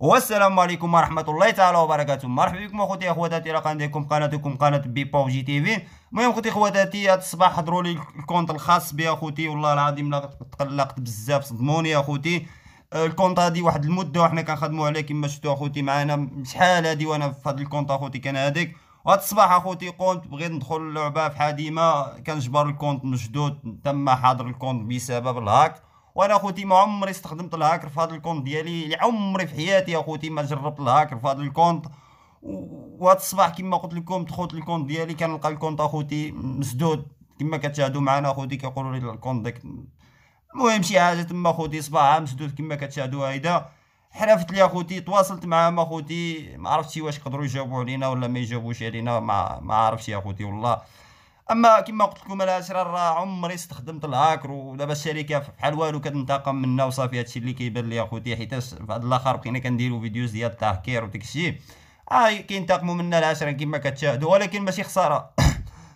والسلام عليكم ورحمة الله تعالى وبركاته مرحبا بكم اخوتي اخواتاتي راه عندكم قناتكم قناة بيبو جي تي في المهم اخوتي اخواتاتي هاد الصباح حضروا لي الكونت الخاص بي اخوتي والله العظيم تقلقت بزاف صدموني اخوتي الكونت هادي واحد المده وحنا كنخدموا عليه كما شفتوا اخوتي معانا شحال هادي وانا في هاد الكونت اخوتي كان هذاك وهاد الصباح اخوتي قمت بغيت ندخل اللعبه في حديمة كنجبر الكونت مشدود تم حاضر الكونت بسبب الهاك وانا اخوتي ما عمري استخدمت الهاكر في هذا الكونت ديالي عمري في حياتي اخوتي ما جربت الهاكر في هذا الكونت وهاد الصباح كما قلت لكم دخلت الكونت ديالي كنلقى الكونت اخوتي مسدود كما كتشاهدوا معنا اخوتي كيقولوا لي الكونت داك المهم شي حاجه تما اخوتي صباحها مسدود كما كتشاهدوا هيدا حرفت لي اخوتي تواصلت معاهم اخوتي ما عرفتش واش قدروا يجاوبوا علينا ولا ما يجاوبوش علينا ما ما عرفتش يا اخوتي والله اما كما قلت لكم انا راه عمري استخدمت الهاكر ودابا الشركه بحال والو كتنتقم منا وصافي هادشي اللي كيبان لي اخوتي حيت في هذا الاخر بقينا كنديروا فيديوز ديال التهكير وداكشي اي اه كينتقموا منا العشره كما كتشاهدوا ولكن ماشي خساره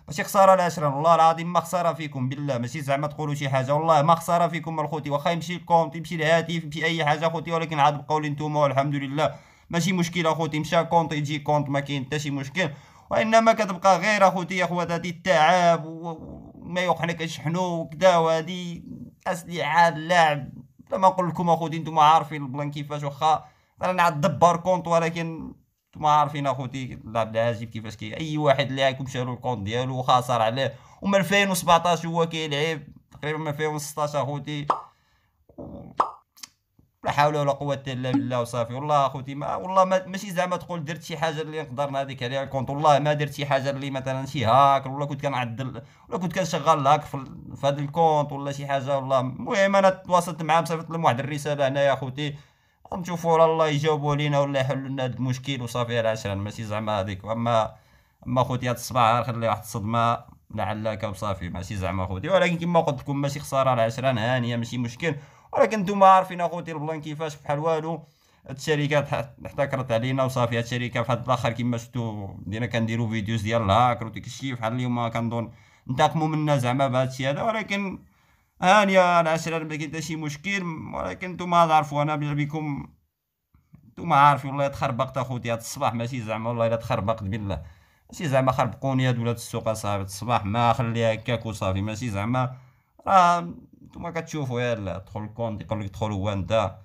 ماشي خساره العشره والله العظيم ما خساره فيكم بالله ماشي زعما تقولوا شي حاجه والله ما خساره فيكم الخوتي واخا يمشي الكونت يمشي الهاتف يمشي اي حاجه خوتي ولكن عاد بقاو لي نتوما والحمد لله ماشي مشكل اخوتي مشى كونط يجي كونت ما كاين حتى شي مشكل وانما كتبقى غير اخوتي يا خواتاتي التعب وما يوقعنا كنشحنو وكدا وهادي اسلحه اللعب ما نقول لكم اخوتي نتوما عارفين البلان كيفاش واخا رانا عاد دبر كونت ولكن ما عارفين اخوتي عبد العزيز كيفاش كي اي واحد لاعب شارو الكونت ديالو وخاسر عليه ومن 2017 هو كيلعب تقريبا من 2016 اخوتي لا حول ولا قوه الا بالله وصافي والله اخوتي ما والله ما ماشي زعما تقول درت شي حاجه اللي نقدر نهديك عليها الكونت والله ما درت شي حاجه اللي مثلا شي هاك ولا كنت كنعدل ولا كنت كنشغل هاك في, هذا الكونت ولا شي حاجه والله المهم انا تواصلت معاه صيفطت لهم واحد الرساله هنايا اخوتي ونشوفوا راه الله يجاوبوا علينا ولا يحلوا لنا هذا المشكل وصافي على عشرة ماشي زعما هذيك اما اما خوتي هاد الصباح خلي واحد الصدمه لعلك وصافي ماشي زعما خوتي ولكن كما قلت لكم ماشي خساره على عشرة هانيه ماشي مشكل ولكن نتوما عارفين اخوتي البلان كيفاش بحال والو هاد الشركات احتكرت علينا وصافي هاد الشركه فهاد الاخر كما شفتوا بدينا كنديروا فيديوز ديال الهاكر وديك الشيء بحال اليوم كنظن نتاقمو منا زعما بهاد الشي هذا ولكن انا العشرة ما كاين شي مشكل ولكن نتوما عارفوا انا بكم نتوما عارفين والله تخربقت اخوتي هاد الصباح ماشي زعما والله الا تخربقت بالله ماشي زعما خربقوني هاد ولاد السوق صافي الصباح ما خليها هكاك وصافي ماشي زعما راه نتوما كتشوفوا لا تدخل الكونت يقول لك دخل هو انت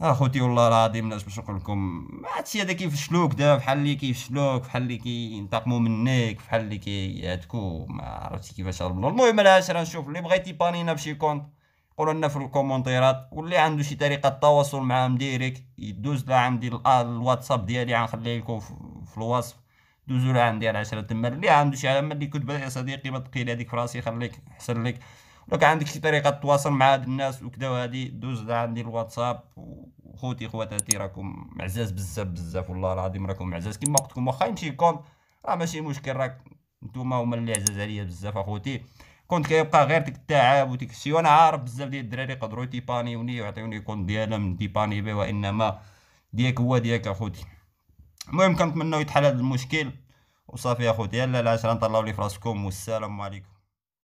اخوتي والله العظيم ناش باش نقول لكم هادشي هذا كيفشلوك دابا بحال اللي كيفشلوك بحال اللي كينتقموا منك بحال اللي كيعتكو ما عرفتي كيفاش هربلو المهم الهاش راه نشوف اللي بغيتي بانينا بشي كونت قولوا لنا في الكومونتيرات واللي عنده شي طريقه تواصل معاهم ديريكت يدوز لعندي عندي آه، الواتساب ديالي غنخليه لكم في الوصف دوزوا لها عندي على 10 تما اللي عنده شي علامه اللي كتب يا صديقي ما تقيل هذيك فراسي خليك احسن لك لو عندك شي طريقه تواصل مع هاد الناس وكذا وهادي دوز لعندي عندي الواتساب خوتي خواتاتي راكم معزاز بزاف بزاف والله العظيم راكم معزاز كيما لكم واخا يمشي الكونت راه ماشي مشكل راك نتوما هما اللي عزاز عليا بزاف اخوتي كنت كيبقى غير ديك التعب وديك الشيء وانا عارف بزاف ديال الدراري يقدروا يتيبانيوني ويعطيوني كونت ديالهم ديباني به وانما ديالك هو ديالك اخوتي المهم كنتمناو يتحل هذا المشكل وصافي اخوتي يلا العشره نطلعوا لي فراسكم والسلام عليكم